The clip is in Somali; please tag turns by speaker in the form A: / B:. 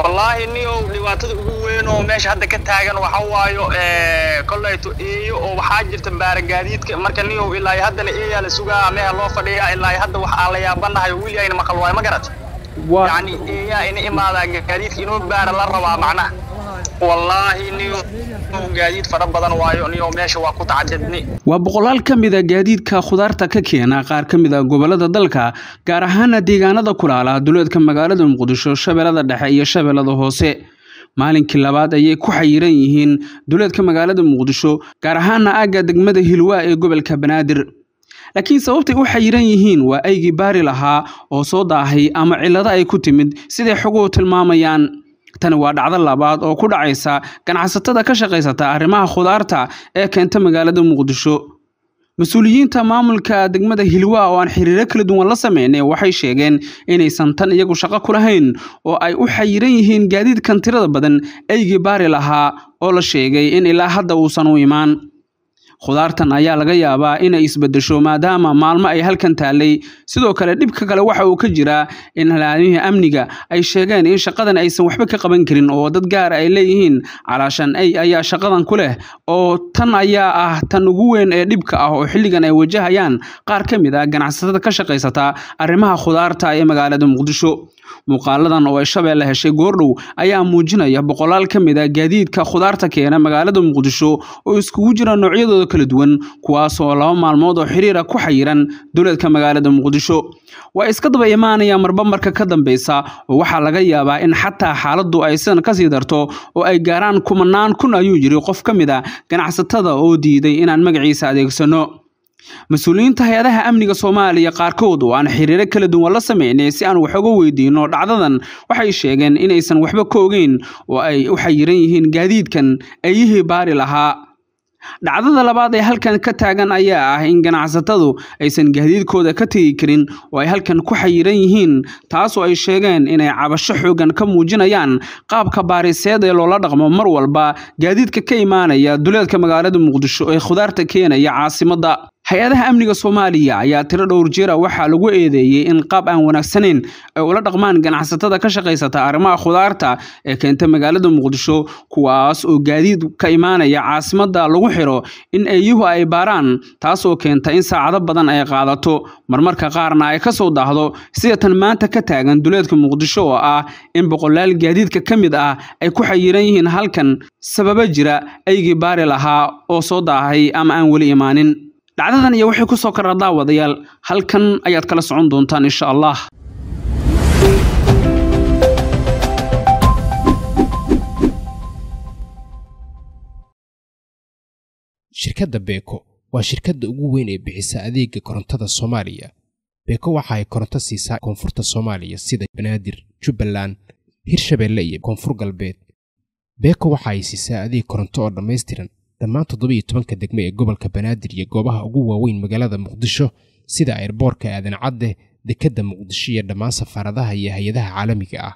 A: wallaahi niyow dhibaatada ugu weyn oo meesha hadda ka taagan waxa waayo eh, kollayto eeyo oo waxaa jirta baaragaadiidka marka niyow ilaa haddana eeyaa la sugaa meha loo fadhiyaa ilaa hadda waxaa la yaabanahay wili ayna maqal waayo ma garat yacni eeyaa ina imaadaa gaadiidka inoo baara la rabaa macnaha waa boqolaal ka mid a ah gaadiidka khudaarta ka keena qaar ka mid a ah gobollada dalka gaar ahaana deegaanada kulaala duleedka magaalada muqdisho shabeellada dhexe iyo shabeellada hoose maalinkii labaad ayay ku xayiran yihiin duleedka magaalada muqdisho gaar ahaana aagga degmada hilwaa ee gobolka banaadir laakiin sababtay u xayiran yihiin waa aygii baari lahaa oo soo daahay ama cillado ay ku timid siday xoguhu tilmaamayaan tani waa dhacdo labaad oo ku dhacaysa ganacsatada ka shaqaysata arrimaha khudaarta ee keenta magaalada muqdisho mas-uuliyiinta maamulka degmada hilwa oo aan xiriiro kala duwan la sameynay waxay sheegeen inaysan tan iyagu shaqo ku lahayn oo ay u xayiran yihiin gaadiidkan tirada badan eygii baari lahaa oo la sheegay in ilaa hadda uusan u imaan khudaartan ayaa laga yaabaa inay isbedesho maadaama maalmo ay halkan taallay sidoo kale dhibka kale waxa uu ka jiraa in halaamihii amniga ay sheegeen in shaqadan aysan waxba ka qaban karin oo dad gaar ay leeyihiin calaashan ay ayaa shaqadan ku leh oo tan ayaa ah tan ugu weyn ee dhibka ah oo xilligan ay wajahayaan qaar ka mid ah ganacsatada ka shaqaysata arrimaha khudaarta ee magaalada muqdisho muuqaaladan oo shabeelle heshay goordhow ayaa muujinaya boqolaal ka mid ah gaadiidka khudaarta keena magaalada muqdisho oo iskugu jira noocyadooda kala duwan kuwaasoo laba maalmood oo xiriira ku xayiran duleedka magaalada muqdisho waa iska daba imaanaya marba marka ka dambaysa oo waxaa laga yaabaa in xataa xaaladdu ay sidan kasii darto oo ay gaaraan kumanaan kun ayuu yidhi qof ka mid a ah ganacsatada oo diiday inaan magaciisa adeegsano mas-uuliyiinta hay-adaha amniga soomaaliya qaarkood oo aan xiriiro kala duwan la sameynay si aan wax uga weydiino dhacdadan waxay sheegeen inaysan waxba ka ogeyn oo ay u xayiran yihiin gaadiidkan eeyihii baari lahaa dhacdada labaad ee halkan ka taagan ayaa ah in ganacsatadu aysan gaadiidkooda ka tegi karin oo ay halkan ku xayiran yihiin taasoo ay sheegeen inay cabasho xooggan ka muujinayaan qaabka baariseed ee loola dhaqmo mar walba gaadiidka ka imaanaya duleedka magaalada muqdisho ee khudaarta keenaya caasimadda hay-adaha amniga soomaaliya ayaa tiro dhowr jeera ah waxaa lagu eedeeyey in qaab aan wanaagsanayn ay ula dhaqmaan ganacsatada ka shaqaysata arrimaha khudaarta ee keenta magaalada muqdisho kuwaas oo gaadiid ka imaanaya caasimadda lagu xiro in eeyuhu ay baaraan taas oo keenta in saacado badan ay qaadato marmarka qaarna ay ka soo daahdo sida tan maanta ka taagan duleedka muqdisho oo ah in boqolaal gaadiidka ka mid ah ay ku xayiran yihiin halkan sababo jira aygii baari lahaa oo soo daahay ama aan weli imaanin dhacdadan iyo wixii kusoo kara daawadayaal halkan ayaad kala socon doontaan insha allah
B: shirkadda beeko waa shirkadda ugu weyn ee bixisa adeega korontada soomaaliya beeko waxa ay koronto siisaa koonfurta soomaaliya sida banaadir jubbaland hirshabeelle iyo koonfur galbeed beeko waxa ay siisaa adeeg koronto oo dhammaystiran dhammaan toddoba iyo tobanka degmo ee gobolka banaadir iyo goobaha ugu waaweyn magaalada muqdisho sida eerboorka aadan cadde dekedda muqdisho iyo dhammaan safaaradaha iyo hay-adaha caalamiga ah